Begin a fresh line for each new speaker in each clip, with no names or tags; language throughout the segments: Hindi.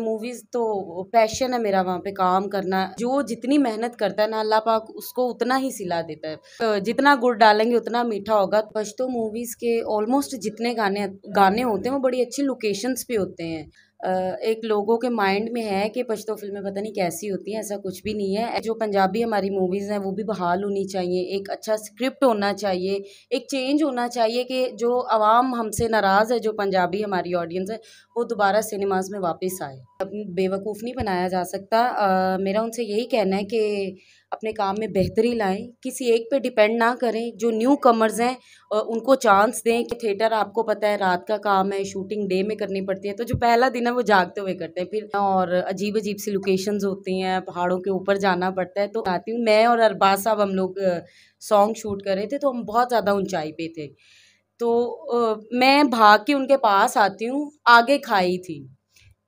मूवीज़ तो पैशन है मेरा वहाँ पे काम करना जो जितनी मेहनत करता है ना अल्लाह पाक उसको उतना ही सिला देता है तो जितना गुड़ डालेंगे उतना मीठा होगा पश्तो मूवीज़ के ऑलमोस्ट जितने गाने गाने होते हैं वो बड़ी अच्छी लोकेशंस पे होते हैं एक लोगों के माइंड में है कि पश्तो फिल्में पता नहीं कैसी होती हैं ऐसा कुछ भी नहीं है जो पंजाबी हमारी मूवीज़ हैं वो भी बहाल होनी चाहिए एक अच्छा स्क्रिप्ट होना चाहिए एक चेंज होना चाहिए कि जो आवाम हमसे नाराज़ है जो पंजाबी हमारी ऑडियंस है वो दोबारा सिनेमाज में वापस आए बेवकूफ़ नहीं बनाया जा सकता आ, मेरा उनसे यही कहना है कि अपने काम में बेहतरी लाएं किसी एक पे डिपेंड ना करें जो न्यू कमर्स हैं उनको चांस दें कि थिएटर आपको पता है रात का काम है शूटिंग डे में करनी पड़ती है तो जो पहला दिन है वो जागते हुए करते हैं फिर और अजीब अजीब सी लोकेशंस होती हैं पहाड़ों के ऊपर जाना पड़ता है तो आती हूँ मैं और अरबाज साहब हम लोग सॉन्ग शूट कर रहे थे तो हम बहुत ज़्यादा ऊँचाई पर थे तो आ, मैं भाग के उनके पास आती हूँ आगे खाई थी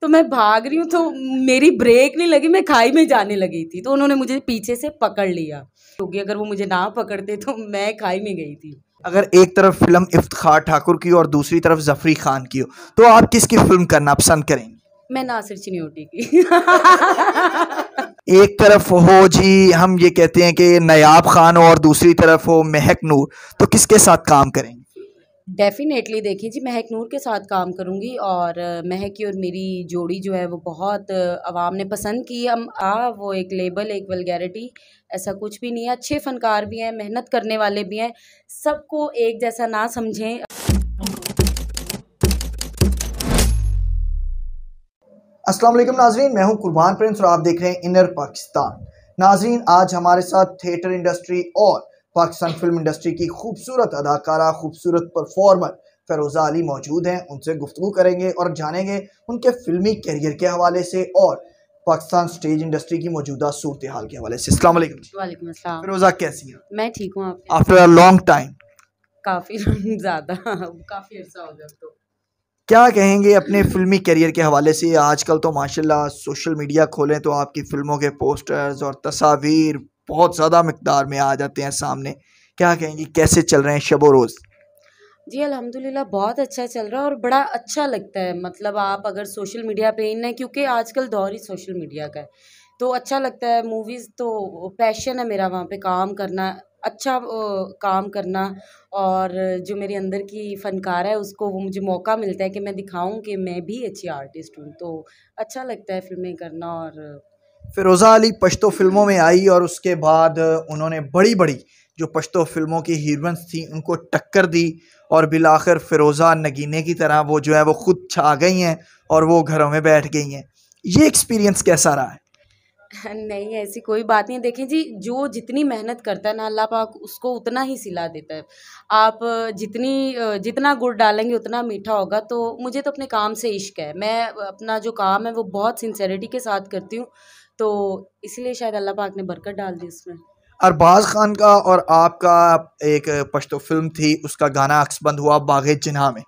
तो मैं भाग रही हूँ तो मेरी ब्रेक नहीं लगी मैं खाई में जाने लगी थी तो उन्होंने मुझे पीछे से पकड़ लिया क्योंकि तो अगर वो मुझे ना पकड़ते तो मैं खाई में गई थी
अगर एक तरफ फिल्म इफ्तार ठाकुर की और दूसरी तरफ जफरी खान की हो तो आप किसकी फिल्म करना पसंद करेंगे
मैं नासिर चिन्होटी की
एक तरफ हो जी हम ये कहते हैं कि नयाब खान हो और दूसरी तरफ हो महक नूर तो किसके साथ काम करेंगे
डेफ़िनेटली देखिए जी महक नूर के साथ काम करूंगी और महक और मेरी जोड़ी जो है वो बहुत आवाम ने पसंद की हम आ वो एक लेबल एक वलगैरिटी ऐसा कुछ भी नहीं है अच्छे फ़नकार भी हैं मेहनत करने वाले भी हैं सबको एक जैसा ना समझें
असलम नाजरीन मैं हूं कुर्बान प्रिंस और आप देख रहे हैं इनर पाकिस्तान नाजरीन आज हमारे साथ थिएटर इंडस्ट्री और पाकिस्तान फिल्म इंडस्ट्री की खूबसूरत अदाकारा खूबसूरत परफॉर्मर फरोज़ा अली मौजूद हैं उनसे गुफ्तु करेंगे और जानेंगे उनके फिल्मी करियर के हवाले से और पाकिस्तान स्टेज इंडस्ट्री की मौजूदा सूरत हाल के हवाले से
वालेकुम फिरोज़ा कैसी हैं मैं ठीक हूँ
आफ्टर लॉन्ग टाइम
काफ़ी ज़्यादा काफ़ी अर्सा हो गया तो
क्या कहेंगे अपने फिल्मी करियर के हवाले से आजकल तो माशाल्लाह सोशल मीडिया खोलें तो आपकी फ़िल्मों के पोस्टर्स और तस्वीर बहुत ज़्यादा मकदार में आ जाते हैं सामने क्या कहेंगे कैसे चल रहे हैं शब रोज़
जी अल्हम्दुलिल्लाह बहुत अच्छा चल रहा है और बड़ा अच्छा लगता है मतलब आप अगर सोशल मीडिया पे इन है क्योंकि आजकल दौर ही सोशल मीडिया का है तो अच्छा लगता है मूवीज़ तो पैशन है मेरा वहाँ पे काम करना अच्छा काम करना और जो मेरे अंदर की फ़नकार है उसको वो मुझे मौका मिलता है कि मैं दिखाऊँ कि मैं भी अच्छी आर्टिस्ट हूँ तो अच्छा लगता है फिल्में करना और
फिरोज़ा अली पश्तो फिल्मों में आई और उसके बाद उन्होंने बड़ी बड़ी जो पश्तो फिल्मों की हीरोइंस थी उनको टक्कर दी और बिलाखिर फिरोज़ा नगीने की तरह वो जो है वो ख़ुद छा गई हैं और वो घरों में बैठ गई हैं ये एक्सपीरियंस कैसा रहा है
नहीं ऐसी कोई बात नहीं है जी जो जितनी मेहनत करता है ना अल्लाह पाक उसको उतना ही सिला देता है आप जितनी जितना गुड़ डालेंगे उतना मीठा होगा तो मुझे तो अपने काम से इश्क है मैं अपना जो काम है वो बहुत सिंसेरिटी के साथ करती हूँ तो इसलिए शायद अल्लाह पाक ने बरकत डाल दी उसमें
अरबाज खान का और आपका एक पश्तो फिल्म थी उसका गाना अक्सबंद हुआ बाग जिन्हा में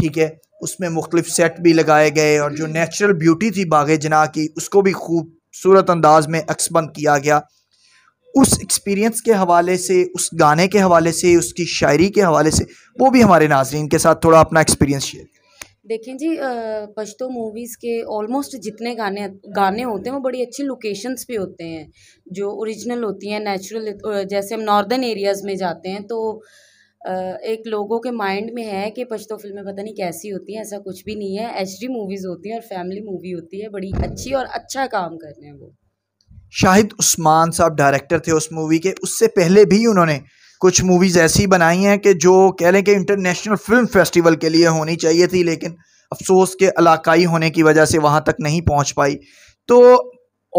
ठीक है उसमें मुख्तलिफ सेट भी लगाए गए और जो नेचुरल ब्यूटी थी बाग जिना की उसको भी खूब सूरत अंदाज में अक्सबंद किया गया उस एक्सपीरियंस के हवाले से उस गाने के हवाले से उसकी शायरी के हवाले से वो भी हमारे नाजरन के साथ थोड़ा अपना एक्सपीरियंस शेयर
देखें जी पश्तो मूवीज़ के ऑलमोस्ट जितने गाने गाने होते हैं वो बड़ी अच्छी लोकेशंस पे होते हैं जो ओरिजिनल होती हैं नेचुरल जैसे हम नॉर्दर्न एरियाज़ में जाते हैं तो एक लोगों के माइंड में है कि पश्तो फिल्में पता नहीं कैसी होती हैं ऐसा कुछ भी नहीं है एच डी मूवीज़ होती हैं और फैमिली मूवी होती है बड़ी अच्छी और अच्छा काम कर रहे हैं वो
शाहिद उस्मान साहब डायरेक्टर थे उस मूवी के उससे पहले भी उन्होंने कुछ मूवीज़ ऐसी बनाई हैं कि जो कह लें कि इंटरनेशनल फिल्म फेस्टिवल के लिए होनी चाहिए थी लेकिन अफसोस के इलाकाई होने की वजह से वहाँ तक नहीं पहुँच पाई तो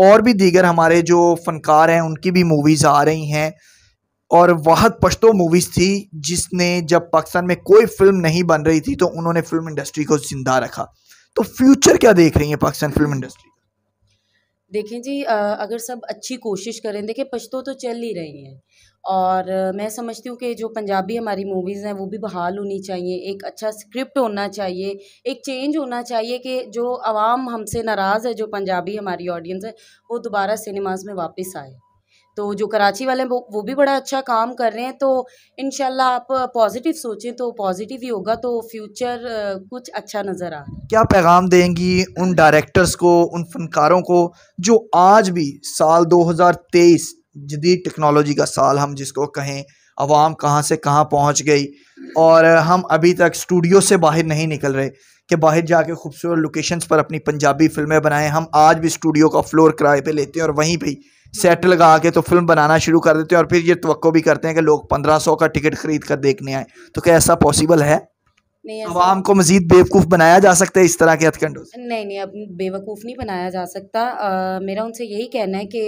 और भी दीगर हमारे जो फ़नकार हैं उनकी भी मूवीज़ आ रही हैं और वह पश्तो मूवीज़ थी जिसने जब पाकिस्तान में कोई फिल्म नहीं बन रही थी तो उन्होंने फिल्म इंडस्ट्री को जिंदा रखा तो फ्यूचर क्या देख रही है पाकिस्तान फिल्म इंडस्ट्री
देखें जी अगर सब अच्छी कोशिश करें देखें पश्तो तो चल ही रही हैं और मैं समझती हूँ कि जो पंजाबी हमारी मूवीज़ हैं वो भी बहाल होनी चाहिए एक अच्छा स्क्रिप्ट होना चाहिए एक चेंज होना चाहिए कि जो आवाम हमसे नाराज़ है जो पंजाबी हमारी ऑडियंस है वो दोबारा सिनेमाज में वापस आए तो जो कराची वाले हैं वो वो भी बड़ा अच्छा काम कर रहे हैं तो इन आप पॉजिटिव सोचें तो पॉजिटिव ही होगा तो फ्यूचर कुछ अच्छा नज़र आ
क्या पैगाम देंगी उन डायरेक्टर्स को उन फनकारों को जो आज भी साल 2023 जदीद टेक्नोलॉजी का साल हम जिसको कहें आवाम कहाँ से कहाँ पहुँच गई और हम अभी तक स्टूडियो से बाहर नहीं निकल रहे कि बाहर जाके खूबसूरत लोकेशंस पर अपनी पंजाबी फिल्में बनाएं हम आज भी स्टूडियो का फ्लोर किराए पे लेते हैं और वहीं पे सेट लगा के तो फिल्म बनाना शुरू कर देते हैं और फिर ये तो भी करते हैं कि लोग पंद्रह सौ का टिकट खरीद कर देखने आए तो क्या ऐसा पॉसिबल है तो आवाम को मजीद बेवकूफ़ बनाया जा सकता है इस तरह के हथकंडों
नहीं नहीं अब बेवकूफ़ नहीं बनाया जा सकता आ, मेरा उनसे यही कहना है कि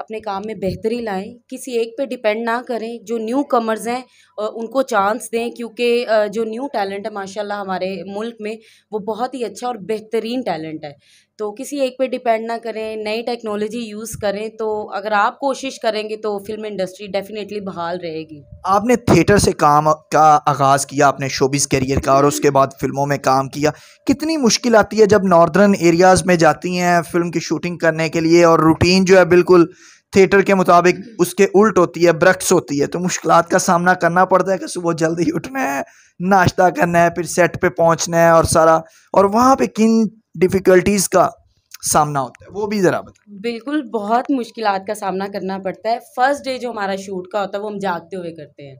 अपने काम में बेहतरी लाएं किसी एक पे डिपेंड ना करें जो न्यू कमर्स हैं उनको चांस दें क्योंकि जो न्यू टैलेंट है माशाल्लाह हमारे मुल्क में वो बहुत ही अच्छा और बेहतरीन टैलेंट है तो किसी एक पे डिपेंड ना करें नई टेक्नोलॉजी यूज़ करें तो अगर आप कोशिश करेंगे तो फिल्म इंडस्ट्री डेफिनेटली बहाल रहेगी
आपने थिएटर से काम का आगाज़ किया आपने शोबिस करियर का और उसके बाद फिल्मों में काम किया कितनी मुश्किल आती है जब नॉर्दर्न एरियाज़ में जाती हैं फिल्म की शूटिंग करने के लिए और रूटीन जो है बिल्कुल थिएटर के मुताबिक उसके उल्ट होती है ब्रक्स होती है तो मुश्किल का सामना करना पड़ता है कि सुबह जल्दी उठना है नाश्ता करना है फिर सेट पे पहुंचना है और सारा और वहाँ पे किन डिफ़िकल्टीज़ का सामना होता है वो भी ज़रा बता
बिल्कुल बहुत मुश्किल का सामना करना पड़ता है फर्स्ट डे जो हमारा शूट का होता है वो हम जागते हुए करते हैं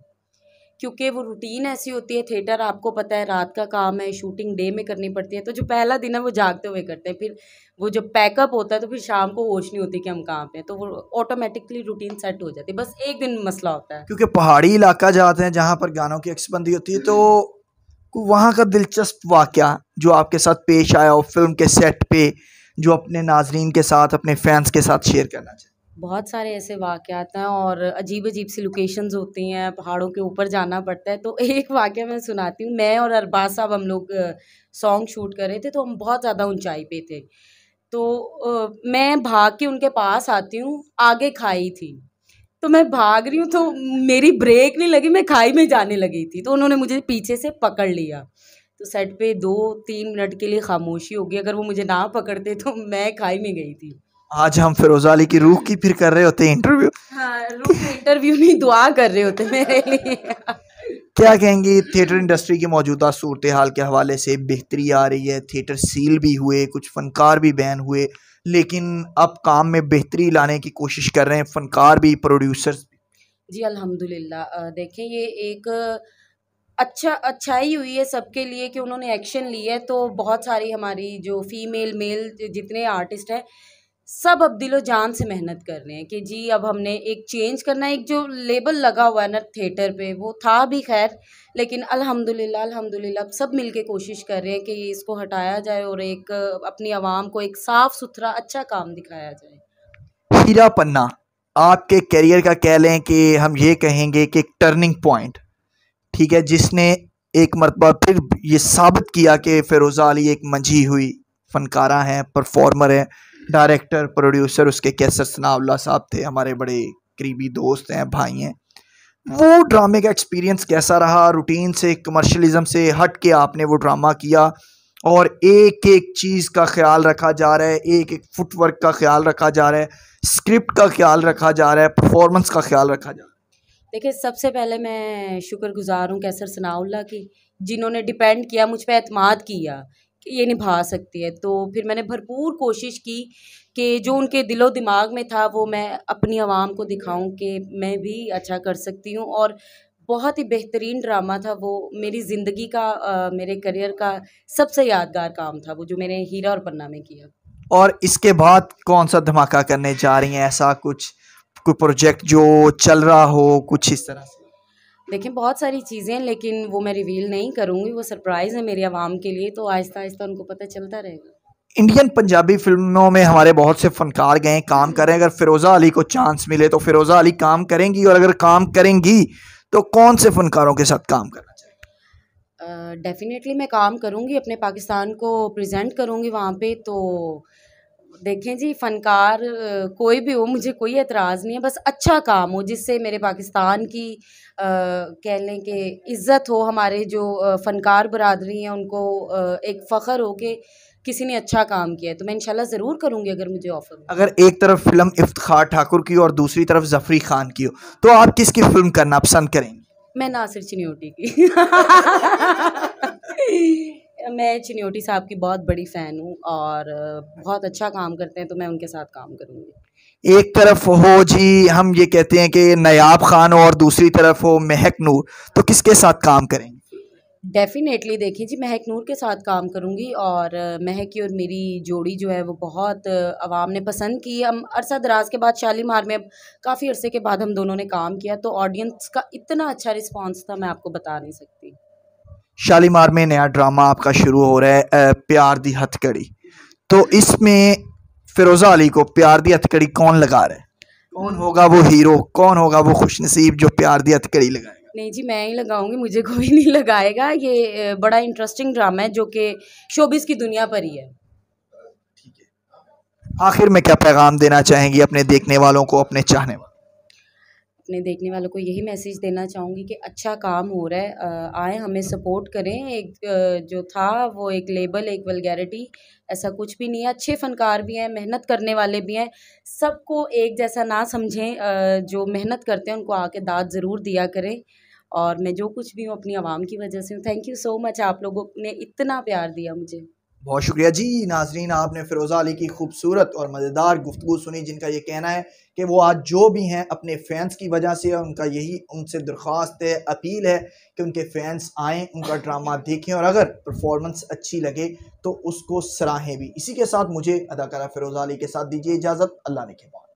क्योंकि वो रूटीन ऐसी होती है थिएटर आपको पता है रात का काम है शूटिंग डे में करनी पड़ती है तो जो पहला दिन है वो जागते हुए करते हैं फिर वो जब पैकअप होता है तो फिर शाम को होश नहीं होती कि हम कहाँ पे हैं तो वो ऑटोमेटिकली रूटीन सेट हो जाती है बस एक दिन मसला होता है
क्योंकि पहाड़ी इलाका जाते हैं जहाँ पर गानों की अक्सबंदी होती है तो वहाँ का दिलचस्प वाक़ जो आपके साथ पेश आया हो फिल्म के सेट पे जो अपने नाजरीन के साथ अपने फैंस के साथ शेयर करना चाहिए
बहुत सारे ऐसे वाक़ात हैं और अजीब अजीब सी लोकेशंस होती हैं पहाड़ों के ऊपर जाना पड़ता है तो एक वाक्य मैं सुनाती हूँ मैं और अरबाज साहब हम लोग सॉन्ग शूट कर रहे थे तो हम बहुत ज़्यादा ऊंचाई पे थे तो आ, मैं भाग के उनके पास आती हूँ आगे खाई थी तो मैं भाग रही हूँ तो मेरी ब्रेक नहीं लगी मैं खाई में जाने लगी थी तो उन्होंने मुझे पीछे से पकड़ लिया तो सेट पे दो तीन मिनट के लिए खामोशी होगी अगर वो मुझे ना पकड़ते तो मैं खाई में गई थी
आज हम फिरोजा अली की रूह की फिर कर रहे होते इंटरव्यू
हाँ, इंटरव्यू नहीं दुआ कर रहे होते मेरे लिए
क्या कहेंगी थिएटर इंडस्ट्री की मौजूदा सूरत हाल के हवाले से बेहतरी आ रही है थिएटर सील भी हुए कुछ फनकार भी बैन हुए लेकिन अब काम में बेहतरी लाने की कोशिश कर रहे हैं फनकार भी प्रोड्यूसर
जी अल्हम्दुलिल्लाह देखें ये एक अच्छा अच्छाई हुई है सबके लिए कि उन्होंने एक्शन लिया है तो बहुत सारी हमारी जो फीमेल मेल जितने आर्टिस्ट हैं सब अब दिलो जान से मेहनत कर रहे हैं कि जी अब हमने एक चेंज करना एक जो लेबल लगा हुआ है ना थिएटर पे वो था भी खैर लेकिन अल्हम्दुलिल्लाह अल्हम्दुलिल्लाह अब सब मिलके कोशिश कर रहे हैं कि इसको हटाया जाए और एक अपनी आवाम को एक साफ़ सुथरा अच्छा काम दिखाया
जाए हीरा पन्ना आपके करियर का कह लें कि हम ये कहेंगे कि एक टर्निंग पॉइंट ठीक है जिसने एक मरतबा फिर ये साबित किया कि फ़िरोज़ा अली एक मंझी हुई फ़नकारा हैं परफॉर्मर हैं डायरेक्टर प्रोड्यूसर उसके कैसर सनावला साहब थे हमारे बड़े करीबी दोस्त हैं भाई हैं वो ड्रामे का एक्सपीरियंस कैसा रहा रूटीन से कमर्शलिज्म से हट के आपने वो ड्रामा किया और एक एक चीज़ का ख्याल रखा जा रहा है एक एक फुटवर्क का ख्याल रखा जा रहा है स्क्रिप्ट का ख्याल रखा जा रहा है परफॉर्मेंस का ख्याल रखा जा रहा है
देखिए सबसे पहले मैं शुक्रगुजार हूँ कैसर सनाउल्ला की जिन्होंने डिपेंड किया मुझ पर अतमाद किया ये निभा सकती है तो फिर मैंने भरपूर कोशिश की कि जो उनके दिलो दिमाग में था वो मैं अपनी आवाम को दिखाऊं कि मैं भी अच्छा कर सकती हूँ और बहुत ही बेहतरीन ड्रामा था वो मेरी ज़िंदगी का आ, मेरे करियर का सबसे यादगार काम था वो जो मैंने हीरा और पन्ना में किया
और इसके बाद कौन सा धमाका करने जा रही हैं ऐसा कुछ कोई प्रोजेक्ट जो चल रहा हो कुछ इस तरह से
देखें बहुत सारी चीज़ें लेकिन वो मैं रिवील नहीं करूँगी वो सरप्राइज़ है मेरी आवाम के लिए तो आहिस्ता आहिस्ता उनको पता चलता रहेगा
इंडियन पंजाबी फिल्मों में हमारे बहुत से फनकार गए काम करें अगर फिरोज़ा अली को चांस मिले तो फिरोज़ा अली काम करेंगी और अगर काम करेंगी तो कौन से फनकारों के साथ काम करना
चाहिए डेफिनेटली uh, मैं काम करूँगी अपने पाकिस्तान को प्रेजेंट करूँगी वहाँ पे तो देखें जी फ़नकार कोई भी हो मुझे कोई एतराज़ नहीं है बस अच्छा काम हो जिससे मेरे पाकिस्तान की कह लें कि इज़्ज़त हो हमारे जो फ़नकार बरदरी हैं उनको एक फ़ख्र हो के किसी ने अच्छा काम किया है तो मैं इनशाला ज़रूर करूँगी अगर मुझे ऑफ़र
अगर एक तरफ फिल्म इफ्तार ठाकुर की और दूसरी तरफ जफरी खान की हो तो आप किसकी फिल्म करना पसंद करेंगे
मैं नासिर चिन्योटी की मैं चिन्योटी साहब की बहुत बड़ी फ़ैन हूँ और बहुत अच्छा काम करते हैं तो मैं उनके साथ काम करूँगी
एक तरफ हो जी हम ये कहते हैं कि नयाब खान और दूसरी तरफ हो महक नूर तो किसके साथ काम करेंगे
डेफिनेटली देखिए जी महक नूर के साथ काम करूँगी और महक की और मेरी जोड़ी जो है वो बहुत आवाम ने पसंद की हम अरसा दराज के बाद शालीमार में काफ़ी अरसे के बाद हम दोनों ने काम किया तो ऑडियंस का इतना अच्छा रिस्पॉन्स था मैं आपको बता नहीं सकती
शालीमार में नया ड्रामा आपका शुरू हो रहा है प्यार दी हथकड़ी तो इसमें फिरोज़ा अली को प्यार दी हथकड़ी कौन लगा रहा है
कौन होगा वो हीरो
कौन होगा वो खुशनसीब जो प्यार दी हथकड़ी लगाए
नहीं जी मैं ही लगाऊंगी मुझे कोई नहीं लगाएगा ये बड़ा इंटरेस्टिंग ड्रामा है जो कि शोबिस की दुनिया पर ही है
आखिर में क्या पैगाम देना चाहेंगी अपने देखने वालों को अपने चाहने वालों
अपने देखने वालों को यही मैसेज देना चाहूँगी कि अच्छा काम हो रहा है आए हमें सपोर्ट करें एक जो था वो एक लेबल एक वलगैरिटी ऐसा कुछ भी नहीं है अच्छे फ़नकार भी हैं मेहनत करने वाले भी हैं सबको एक जैसा ना समझें जो मेहनत करते हैं उनको आके दाद ज़रूर दिया करें और मैं जो कुछ भी हूँ अपनी आवाम की वजह से हूँ थैंक यू सो मच आप लोगों ने इतना प्यार दिया मुझे
बहुत शुक्रिया जी नाजरीन आपने फ़िरोज़ा अली की खूबसूरत और मज़ेदार गुफ्तु सुनी जिनका ये कहना है कि वो आज जो भी हैं अपने फैंस की वजह से उनका यही उनसे दरख्वास्त है अपील है कि उनके फैंस आएँ उनका ड्रामा देखें और अगर परफॉर्मेंस अच्छी लगे तो उसको सराहें भी इसी के साथ मुझे अदाकारा फ़िरोज़ा अली के साथ दीजिए इजाज़त अल्लाह ने के बाद